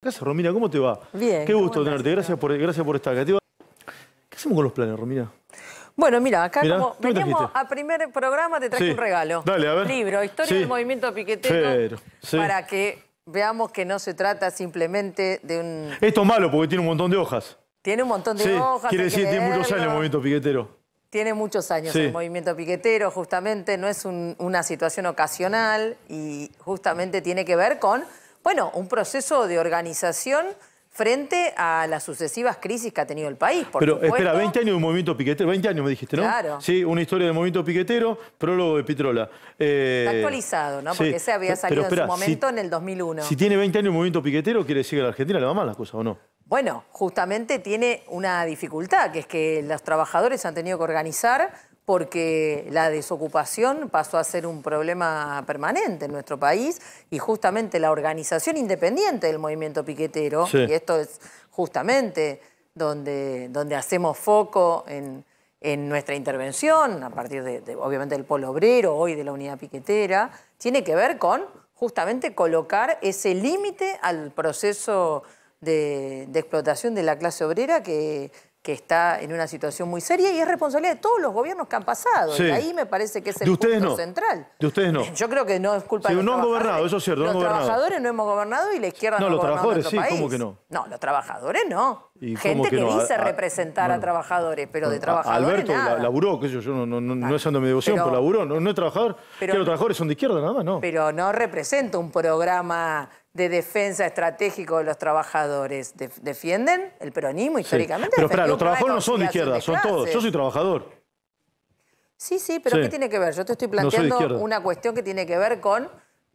Gracias, Romina, ¿cómo te va? Bien. Qué gusto tenerte, gracias por, estar acá. ¿Qué hacemos con los planes, Romina? Bueno, mira, acá como veníamos a primer programa, te traje un regalo. Dale, a ver. libro, Historia del Movimiento Piquetero, para que veamos que no se trata simplemente de un... Esto es malo porque tiene un montón de hojas. Tiene un montón de hojas. Quiere decir, tiene muchos años el Movimiento Piquetero. Tiene muchos años el movimiento piquetero, justamente no es una situación ocasional y justamente tiene que ver con bueno, un proceso de organización frente a las sucesivas crisis que ha tenido el país. Por Pero espera, 20 años de un movimiento piquetero, 20 años me dijiste, ¿no? Claro. Sí, una historia de movimiento piquetero, prólogo de Pitrola. Eh, Está actualizado, ¿no? Porque ese había salido en su momento en el 2001. Si tiene 20 años de movimiento piquetero, quiere decir que a la Argentina le va mal las cosas, ¿o no? Bueno, justamente tiene una dificultad, que es que los trabajadores han tenido que organizar porque la desocupación pasó a ser un problema permanente en nuestro país y justamente la organización independiente del movimiento piquetero, y esto es justamente donde, donde hacemos foco en, nuestra intervención, a partir de, obviamente del polo obrero, hoy de la unidad piquetera, tiene que ver con justamente colocar ese límite al proceso de, de explotación de la clase obrera que que está en una situación muy seria y es responsabilidad de todos los gobiernos que han pasado. Y ahí me parece que es el punto central. De ustedes no. Yo creo que no es culpa de los no han gobernado, eso es cierto. Los trabajadores no hemos gobernado y la izquierda no, ha no los trabajadores sí, país. ¿cómo que no? No, los trabajadores no. Gente que, dice representar a, trabajadores, pero de trabajadores Alberto laburó, que yo, yo no, no, es ando mi devoción, pero, laburó, no, es trabajador. Pero, los trabajadores son de izquierda nada más, no. Pero no representa un programa de defensa estratégico de los trabajadores. ¿Defienden el peronismo históricamente? Pero claro los trabajadores no son de izquierda, son todos. Yo soy trabajador. Sí, sí, pero ¿qué tiene que ver? Yo te estoy planteando una cuestión que tiene que ver con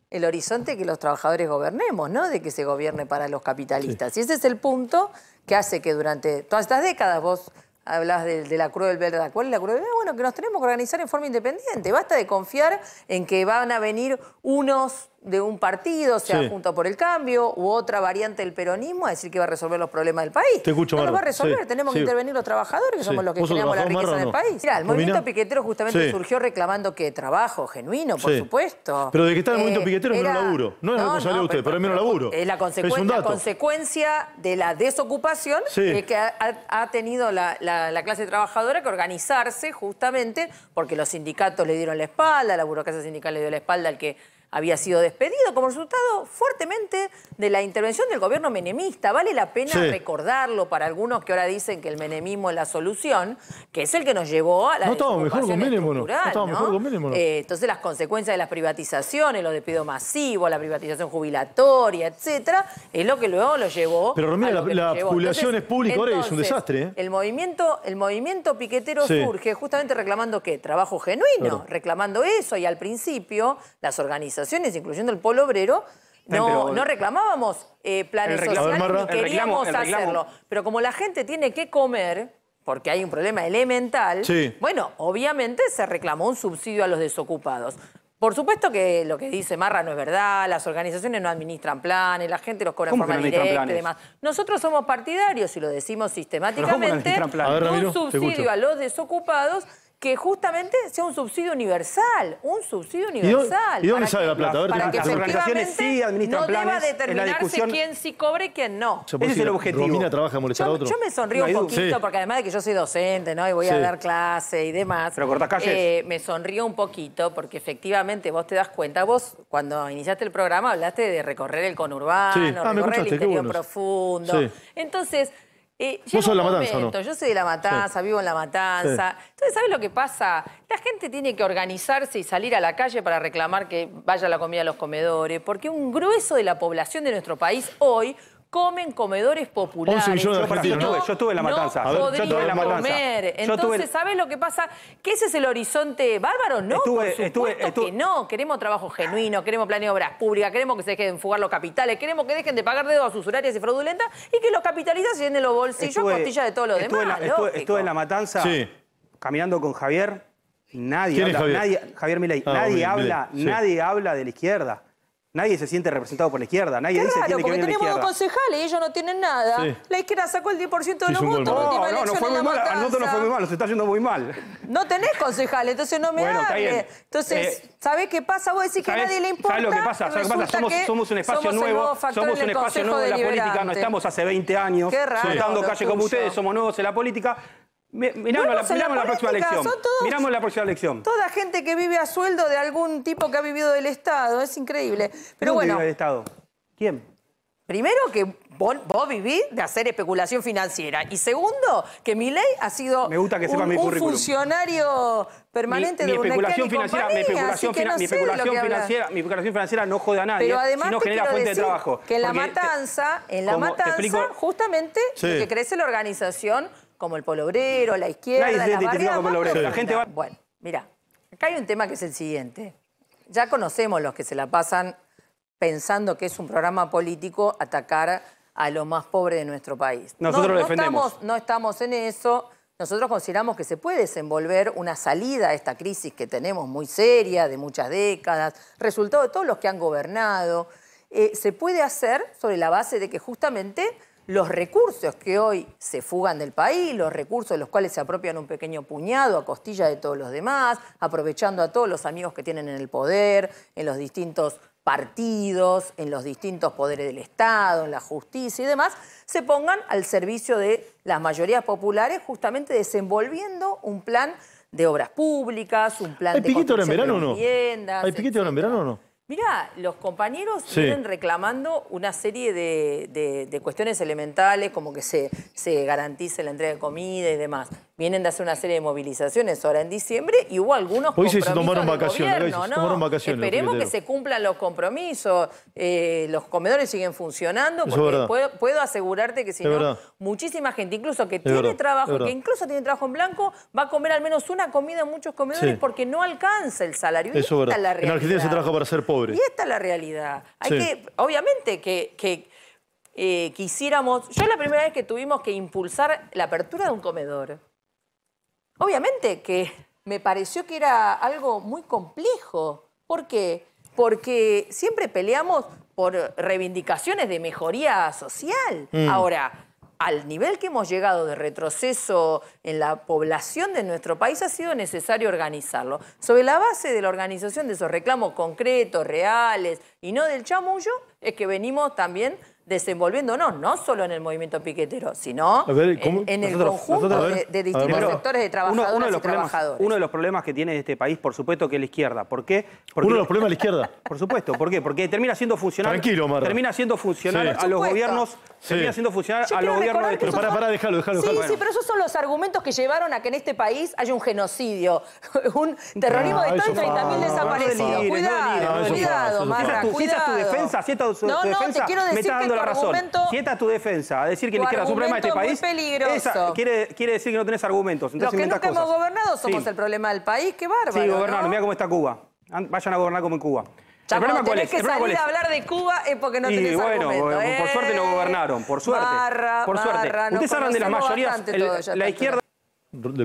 el horizonte que los trabajadores gobernemos, ¿no? De que se gobierne para los capitalistas. Y ese es el punto que hace que durante todas estas décadas vos Hablas de, la la cruel verdad. ¿Cuál es la cruel verdad? Bueno, que nos tenemos que organizar en forma independiente. Basta de confiar en que van a venir unos de un partido, sea junto por el cambio u otra variante del peronismo, a decir que va a resolver los problemas del país. no ah, lo va a resolver, tenemos que intervenir los trabajadores, que somos los que generamos la riqueza del país. Mira, el movimiento piquetero justamente surgió reclamando que trabajo genuino, por supuesto. Pero de que está el movimiento eh, piquetero es menos laburo. No es lo que de usted, pero, es menos laburo. Es la, consecuencia de la desocupación eh, que ha, tenido la, la clase trabajadora que organizarse justamente porque los sindicatos le dieron la espalda, la burocracia sindical le dio la espalda al que había sido despedido como resultado fuertemente de la intervención del gobierno menemista. Vale la pena recordarlo para algunos que ahora dicen que el menemismo es la solución, que es el que nos llevó a la No todo, mejor con no. mejor con eh, entonces las consecuencias de las privatizaciones, los despidos masivos, la privatización jubilatoria, etcétera, es lo que luego lo llevó. Pero Romina, la, jubilación es pública ahora es un desastre. ¿eh? El movimiento, el movimiento piquetero surge justamente reclamando qué, trabajo genuino, reclamando eso y al principio las organizaciones incluyendo el Polo Obrero, no, reclamábamos eh, planes sociales, queríamos hacerlo. Pero como la gente tiene que comer, porque hay un problema elemental, bueno, obviamente se reclamó un subsidio a los desocupados. Por supuesto que lo que dice Marra no es verdad, las organizaciones no administran planes, la gente los cobra de forma directa y demás. Nosotros somos partidarios, y lo decimos sistemáticamente, un subsidio a los desocupados que justamente sea un subsidio universal, un subsidio universal. ¿Y, dónde sale la plata? para que las organizaciones sí administran no planes. No deba determinarse quién sí cobre y quién no. Ese es el objetivo. Romina trabaja a molestar yo, a otro. Yo me sonrío un poquito, porque además de que yo soy docente, ¿no? Y voy a dar clase y demás. Pero cortas calles. Eh, me sonrío un poquito, porque efectivamente vos te das cuenta, vos cuando iniciaste el programa hablaste de recorrer el conurbano, de ah, recorrer el interior profundo. Entonces... Yo soy de la matanza, vivo en la matanza. Entonces, ¿sabes lo que pasa? La gente tiene que organizarse y salir a la calle para reclamar que vaya la comida a los comedores, porque un grueso de la población de nuestro país hoy comen comedores populares. yo estuve en la matanza. yo estuve la matanza. Entonces, ¿sabes lo que pasa? ¿Que ese es el horizonte bárbaro? No, estuve, no. Queremos trabajo genuino, queremos planeo de obras públicas, queremos que se dejen fugar los capitales, queremos que dejen de pagar dedos a sus usurarias y fraudulentas y que los capitalistas se llenen los bolsillos a costilla de todo lo demás. estuve, en la matanza caminando con Javier. Nadie nadie, Javier Milei, ah, habla, nadie habla de la izquierda. Nadie se siente representado por la izquierda, nadie dice que tiene porque que venir tenemos dos concejales y ellos no tienen nada. La izquierda sacó el 10% de los votos. No, no, no, no fue muy mal. A nosotros no fue muy mal, nos está yendo muy mal. No tenés concejales, entonces no me bueno, Entonces, eh, ¿sabés qué pasa? Vos decís que a nadie le importa. ¿Sabés lo que pasa? Somos, un espacio nuevo, somos un espacio nuevo de la política, no estamos hace 20 años, raro, soltando calle como ustedes, somos nuevos en la política. Miramos, la, próxima elección. la próxima Toda gente que vive a sueldo de algún tipo que ha vivido del Estado. Es increíble. Pero bueno. del Estado? ¿Quién? Primero que vos, vivís de hacer especulación financiera. Y segundo, que mi ley ha sido Me gusta que sepa un, funcionario permanente de una especulación financiera, mi especulación, mi especulación financiera, mi especulación financiera no jode a nadie, Pero además genera fuente de trabajo. Que en la matanza, en la matanza, justamente que crece la organización como el polo obrero, la izquierda. la Bueno, mira, acá hay un tema que es el siguiente. Ya conocemos los que se la pasan pensando que es un programa político atacar a los más pobres de nuestro país. Nosotros defendemos. No estamos, en eso. Nosotros consideramos que se puede desenvolver una salida a esta crisis que tenemos muy seria, de muchas décadas, resultado de todos los que han gobernado. Eh, se puede hacer sobre la base de que justamente los recursos que hoy se fugan del país, los recursos de los cuales se apropian un pequeño puñado a costilla de todos los demás, aprovechando a todos los amigos que tienen en el poder, en los distintos partidos, en los distintos poderes del Estado, en la justicia y demás, se pongan al servicio de las mayorías populares, justamente desenvolviendo un plan de obras públicas, un plan de piquete en verano ¿Hay piquete en verano o no? Mira, los compañeros siguen vienen reclamando una serie de, cuestiones elementales, como que se, garantice la entrega de comida y demás. Vienen de hacer una serie de movilizaciones ahora en diciembre y hubo algunos compromisos. vacaciones, Esperemos que se cumplan los compromisos. Eh, los comedores siguen funcionando, porque puedo, asegurarte que si no, muchísima gente, incluso que tiene trabajo, que incluso tiene trabajo en blanco, va a comer al menos una comida en muchos comedores porque no alcanza el salario. es verdad. La en Argentina se trabaja para ser pobre. Y esta es la realidad. Hay que, obviamente que, eh, quisiéramos, yo la primera vez que tuvimos que impulsar la apertura de un comedor, obviamente que me pareció que era algo muy complejo. ¿Por qué? Porque siempre peleamos por reivindicaciones de mejoría social. Mm. Ahora, al nivel que hemos llegado de retroceso en la población de nuestro país, ha sido necesario organizarlo. Sobre la base de la organización de esos reclamos concretos, reales y no del chamullo, es que venimos también desenvolviéndonos, no solo en el movimiento piquetero, sino en, el conjunto de, distintos sectores de trabajadoras de y problemas, trabajadores. Uno de los problemas que tiene este país, por supuesto, que es la izquierda. ¿Por qué? Porque, uno de los problemas de la izquierda. Por supuesto, ¿por qué? Porque termina siendo funcional. Termina siendo funcional a los gobiernos se viene haciendo funcionar al gobierno de Trump. Para, para, déjalo, déjalo. Sí, sí, pero esos son los argumentos que llevaron a que en este país haya un genocidio, un terrorismo de Estado 30.000 desaparecidos. Cuidado, cuidado, Marra, cuidado. tu defensa, si tu defensa, no, no, te quiero decir que la razón. Si tu defensa, a decir que la problema suprema de este país, eso quiere, quiere decir que no tenés argumentos. Los que nunca hemos gobernado somos el problema del país, qué bárbaro. Sí, gobernando, mira cómo está Cuba. Vayan a gobernar como en Cuba el problema cuál es. que el salir a hablar de Cuba es eh, porque no y bueno, por eh. suerte no gobernaron, por suerte. por suerte. Ustedes hablan de las mayorías, la izquierda...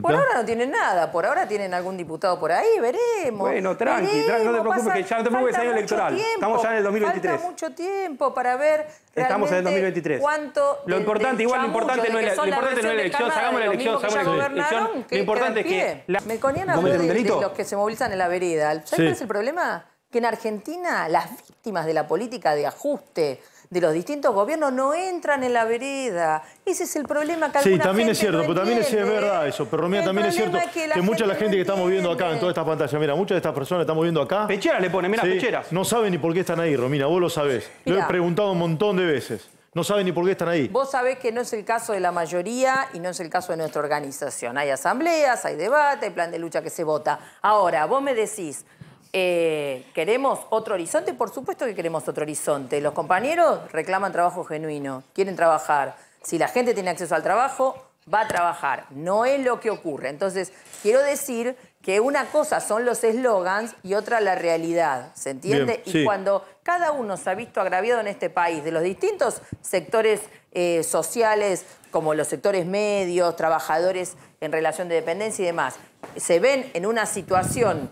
Por ahora no tienen nada, por ahora tienen algún diputado por ahí, veremos. Bueno, tranqui, no te preocupes, que ya no te preocupes, año electoral. estamos ya en el 2023. Falta mucho tiempo para ver Estamos en el 2023. cuánto Lo importante, igual lo importante no es la, importante no la elección, sacamos la elección, sacamos la elección. Lo importante es que... La... Me conían a de, los que se movilizan en la vereda. ¿Sabes cuál es el problema? que en Argentina las víctimas de la política de ajuste de los distintos gobiernos no entran en la vereda. Ese es el problema que Sí, también es cierto, pero también es, verdad eso. Pero Romina, también es cierto que, mucha de la gente que estamos viendo acá en todas estas pantallas, mira, muchas de estas personas que estamos viendo acá. Pecheras le ponen, mira, pecheras. No saben ni por qué están ahí, Romina, vos lo sabés. Lo he preguntado un montón de veces. No saben ni por qué están ahí. Vos sabés que no es el caso de la mayoría y no es el caso de nuestra organización. Hay asambleas, hay debate, hay plan de lucha que se vota. Ahora, vos me decís, eh, ¿Queremos otro horizonte? Por supuesto que queremos otro horizonte. Los compañeros reclaman trabajo genuino, quieren trabajar. Si la gente tiene acceso al trabajo, va a trabajar. No es lo que ocurre. Entonces, quiero decir que una cosa son los eslogans y otra la realidad, ¿se entiende? y cuando cada uno se ha visto agraviado en este país de los distintos sectores eh, sociales, como los sectores medios, trabajadores en relación de dependencia y demás, se ven en una situación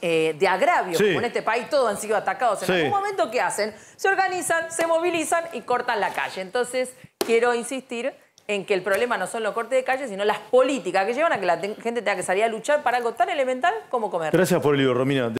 eh, de agravio, como en este país todos han sido atacados. En algún momento, ¿qué hacen? Se organizan, se movilizan y cortan la calle. Entonces, quiero insistir en que el problema no son los cortes de calle, sino las políticas que llevan a que la gente tenga que salir a luchar para algo tan elemental como comer. Gracias por el libro, Romina.